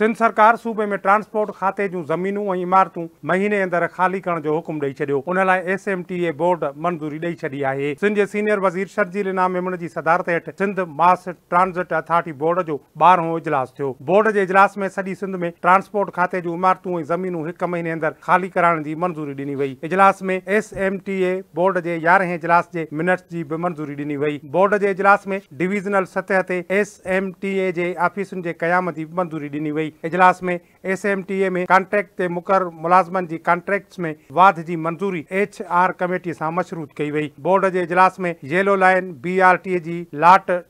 सिंध सरकार सूबे में ट्रांसपोर्ट खाते जूं ज़मीनूं ऐं इमारतू महीने अंदरि ख़ाली करण जो हुकुम ॾेई छॾियो उन लाइ S M T A board मंज़ूरी ॾेई छॾी आहे सिंध जे सीनियर वज़ीर शर्जीलाम जी सदारत हेठि Sindh mass transit authority board जो ॿारहों इजलास थियो बोर्ड जे इजलास में सॼी सिंध में ट्रांसपोर्ट खाते जूं इमारतू ऐं ज़मीनूं हिकु महीने अंदरि ख़ाली कराइण जी मंज़ूरी ॾिनी वई इजलास में S M T A board जे यारहें इजलास जे मिनट्स जी बि मंज़ूरी ॾिनी वई बोर्ड जे इजलास में डिवीज़नल सतह ते एस एम टी ए जे आफ़िसुनि जे क़याम जी मंज़ूरी ॾिनी वई इजलास में एस एम टी ए में कॉन्ट्रैक्ट ते मुकर मुलाजमन जी कॉन्ट्रैक्ट्स में वाद जी मंज़ूरी एच आर कमेटी से मशरूत कई वही बोर्ड के इजलास में yellow line B R T जी लाट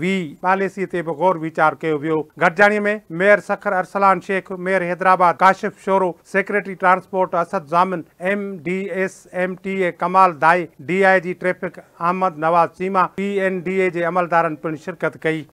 वी पॉलिसी ते बगौर विचार कयो वियो में mayor Sukkur Arsalan Shaikh mayor Hyderabad Kashif Shoro secretary transport Asad Zamin M D S M T A Kamal Dayo D I G traffic Ahmed Nawaz सीमा पी एन डी ए जे अमलदारनि पिण शिरकत कई